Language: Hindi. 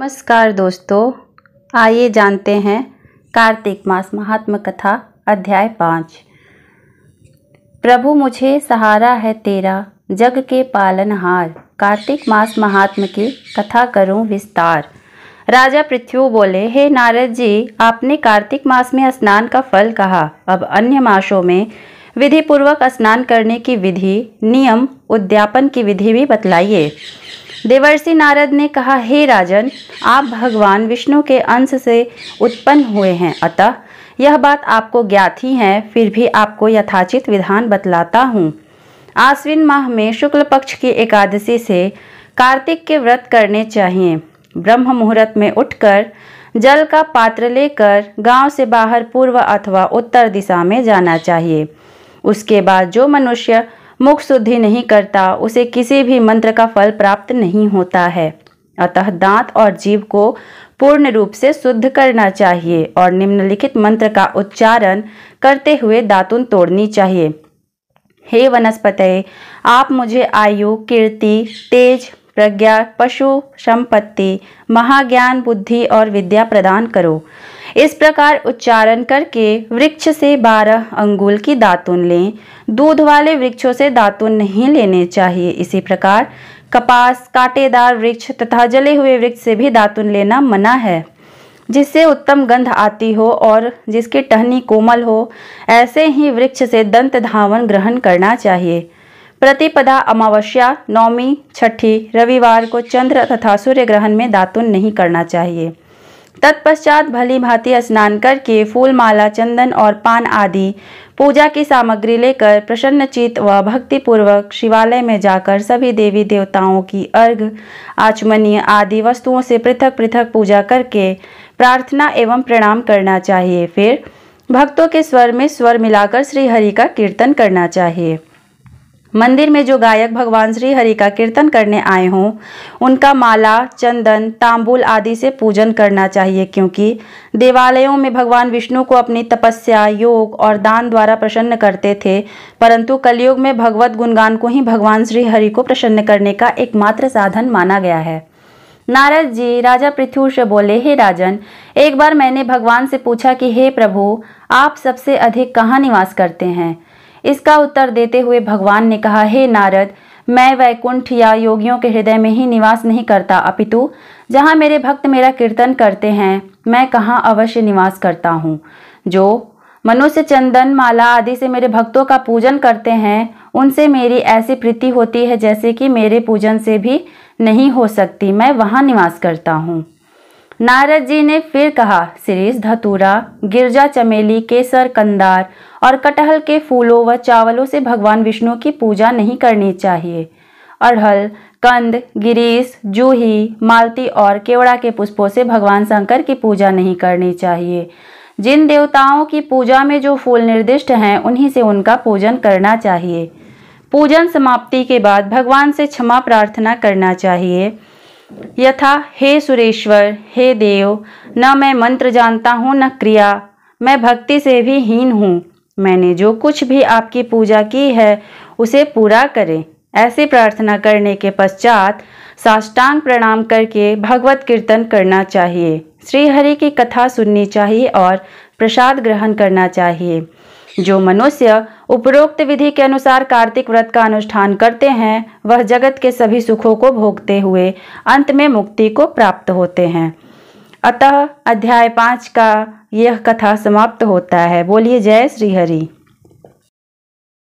नमस्कार दोस्तों आइए जानते हैं कार्तिक मास महात्म कथा अध्याय पाँच प्रभु मुझे सहारा है तेरा जग के पालनहार कार्तिक मास महात्म की कथा करूं विस्तार राजा पृथ्वी बोले हे नारद जी आपने कार्तिक मास में स्नान का फल कहा अब अन्य मासों में विधिपूर्वक स्नान करने की विधि नियम उद्यापन की विधि भी बतलाइए देवर्षि नारद ने कहा हे राजन आप भगवान विष्णु के अंश से उत्पन्न हुए हैं अतः यह बात आपको ज्ञात ही है फिर भी आपको यथाचित विधान बतलाता हूँ आश्विन माह में शुक्ल पक्ष की एकादशी से कार्तिक के व्रत करने चाहिए ब्रह्म मुहूर्त में उठकर जल का पात्र लेकर गांव से बाहर पूर्व अथवा उत्तर दिशा में जाना चाहिए उसके बाद जो मनुष्य मुख शुद्धि नहीं करता उसे किसी भी मंत्र का फल प्राप्त नहीं होता है अतः दांत और जीव को पूर्ण रूप से शुद्ध करना चाहिए और निम्नलिखित मंत्र का उच्चारण करते हुए दातुन तोड़नी चाहिए हे वनस्पत आप मुझे आयु कीर्ति तेज प्रज्ञा पशु संपत्ति महाज्ञान बुद्धि और विद्या प्रदान करो इस प्रकार उच्चारण करके वृक्ष से बारह अंगुल की दातुन लें दूध वाले वृक्षों से दातुन नहीं लेने चाहिए इसी प्रकार कपास कांटेदार वृक्ष तथा जले हुए वृक्ष से भी दातुन लेना मना है जिससे उत्तम गंध आती हो और जिसकी टहनी कोमल हो ऐसे ही वृक्ष से दंत धावन ग्रहण करना चाहिए प्रतिपदा अमावस्या नौमी छठी रविवार को चंद्र तथा सूर्य ग्रहण में दातुन नहीं करना चाहिए तत्पश्चात भली भांति स्नान करके फूलमाला चंदन और पान आदि पूजा की सामग्री लेकर प्रसन्न चित्त व भक्तिपूर्वक शिवालय में जाकर सभी देवी देवताओं की अर्घ आचमनीय आदि वस्तुओं से पृथक पृथक पूजा करके प्रार्थना एवं प्रणाम करना चाहिए फिर भक्तों के स्वर में स्वर मिलाकर श्री हरि का कीर्तन करना चाहिए मंदिर में जो गायक भगवान श्री हरि का कीर्तन करने आए हों उनका माला चंदन तांबुल आदि से पूजन करना चाहिए क्योंकि देवालयों में भगवान विष्णु को अपनी तपस्या योग और दान द्वारा प्रसन्न करते थे परंतु कलयुग में भगवत गुणगान को ही भगवान श्री हरि को प्रसन्न करने का एकमात्र साधन माना गया है नारद जी राजा पृथ्वी से बोले हे राजन एक बार मैंने भगवान से पूछा कि हे प्रभु आप सबसे अधिक कहाँ निवास करते हैं इसका उत्तर देते हुए भगवान ने कहा हे नारद मैं वैकुंठ या योगियों के हृदय में ही निवास नहीं करता अपितु जहाँ मेरे भक्त मेरा कीर्तन करते हैं मैं कहाँ अवश्य निवास करता हूँ जो मनुष्य चंदन माला आदि से मेरे भक्तों का पूजन करते हैं उनसे मेरी ऐसी प्रीति होती है जैसे कि मेरे पूजन से भी नहीं हो सकती मैं वहाँ निवास करता हूँ नारद जी ने फिर कहा सिरिस धतूरा गिरजा चमेली केसर कंदार और कटहल के फूलों व चावलों से भगवान विष्णु की पूजा नहीं करनी चाहिए अड़हल कंद गिरीश जूही मालती और केवड़ा के पुष्पों से भगवान शंकर की पूजा नहीं करनी चाहिए जिन देवताओं की पूजा में जो फूल निर्दिष्ट हैं उन्हीं से उनका पूजन करना चाहिए पूजन समाप्ति के बाद भगवान से क्षमा प्रार्थना करना चाहिए यथा हे सुरेश्वर हे देव न मैं मंत्र जानता हूँ न क्रिया मैं भक्ति से भी हीन हूँ मैंने जो कुछ भी आपकी पूजा की है उसे पूरा करें ऐसी प्रार्थना करने के पश्चात साष्टांग प्रणाम करके भगवत कीर्तन करना चाहिए श्री हरि की कथा सुननी चाहिए और प्रसाद ग्रहण करना चाहिए जो मनुष्य उपरोक्त विधि के अनुसार कार्तिक व्रत का अनुष्ठान करते हैं वह जगत के सभी सुखों को भोगते हुए अंत में मुक्ति को प्राप्त होते हैं अतः अध्याय पाँच का यह कथा समाप्त होता है बोलिए जय श्री हरि